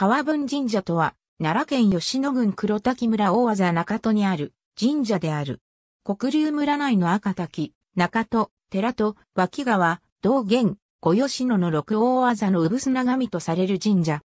川分神社とは、奈良県吉野郡黒滝村大技中戸にある神社である。国流村内の赤滝、中戸、寺戸、脇川、道元、小吉野の六大技の産砂神とされる神社。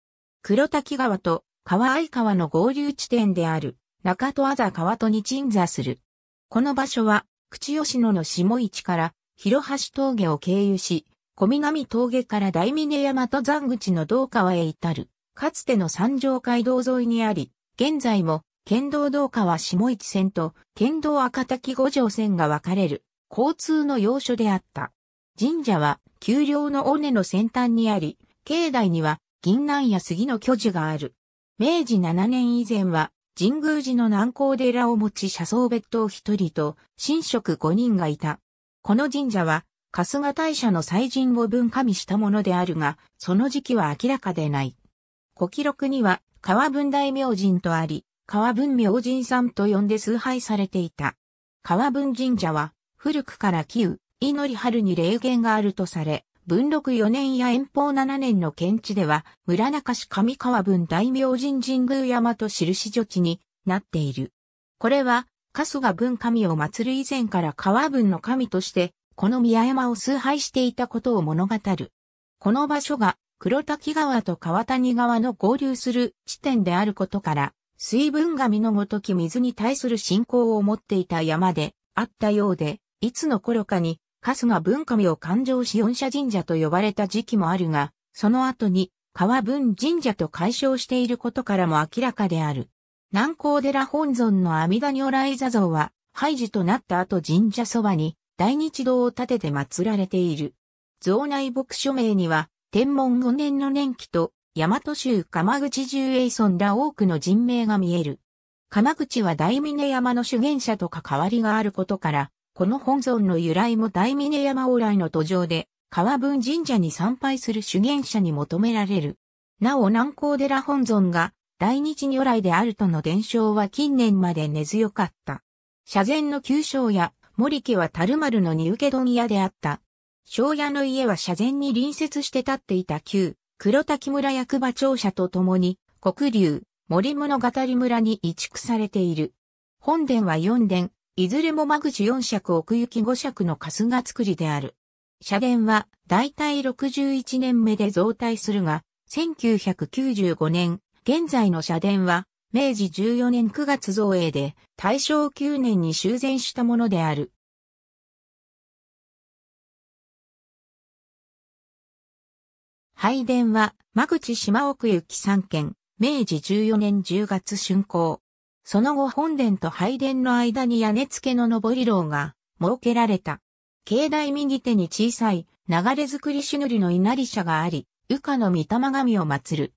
黒滝川と川合川の合流地点である中戸あざ川戸に鎮座する。この場所は、口吉野の下市から広橋峠を経由し、小南峠から大峰山登山口の道川へ至る。かつての三条街道沿いにあり、現在も県道道川下市線と県道赤滝五条線が分かれる交通の要所であった。神社は丘陵の尾根の先端にあり、境内には銀南や杉の巨樹がある。明治7年以前は神宮寺の南高寺を持ち車窓別当一人と神職五人がいた。この神社は春日大社の祭神を分加味したものであるが、その時期は明らかでない。ご記録には、川文大明神とあり、川文明神さんと呼んで崇拝されていた。川文神社は、古くから旧、祈り春に霊言があるとされ、文禄4年や遠方7年の県地では、村中市上川文大明神神宮山と印女地になっている。これは、春日文神を祀る以前から川文の神として、この宮山を崇拝していたことを物語る。この場所が黒滝川と川谷川の合流する地点であることから、水分神のごとき水に対する信仰を持っていた山であったようで、いつの頃かに、春日文神を勘定し四社神社と呼ばれた時期もあるが、その後に川文神社と解消していることからも明らかである。南高寺本尊の阿弥陀如来座像は、廃寺となった後神社そばに大日堂を建てて祀られている。像内牧署名には、天文5年の年期と、大和州鎌口重栄村ら多くの人名が見える。鎌口は大峰山の主験者と関わりがあることから、この本尊の由来も大峰山往来の途上で、川分神社に参拝する主験者に求められる。なお南高寺本尊が大日如来であるとの伝承は近年まで根強かった。社前の旧称や森家は樽丸の荷受け問屋であった庄屋の家は社前に隣接して立っていた旧、黒滝村役場庁舎とともに、国流、森物語村に移築されている。本殿は四殿、いずれも間口四尺奥行き五尺の春日造りである。社殿は、大体61年目で増退するが、1995年、現在の社殿は、明治14年9月造営で、大正9年に修繕したものである。拝殿は、間口島奥行き三県、明治14年10月竣工。その後本殿と拝殿の間に屋根付けの上り廊が設けられた。境内右手に小さい流れ作り朱塗りの稲荷社があり、羽化の御霊神を祀る。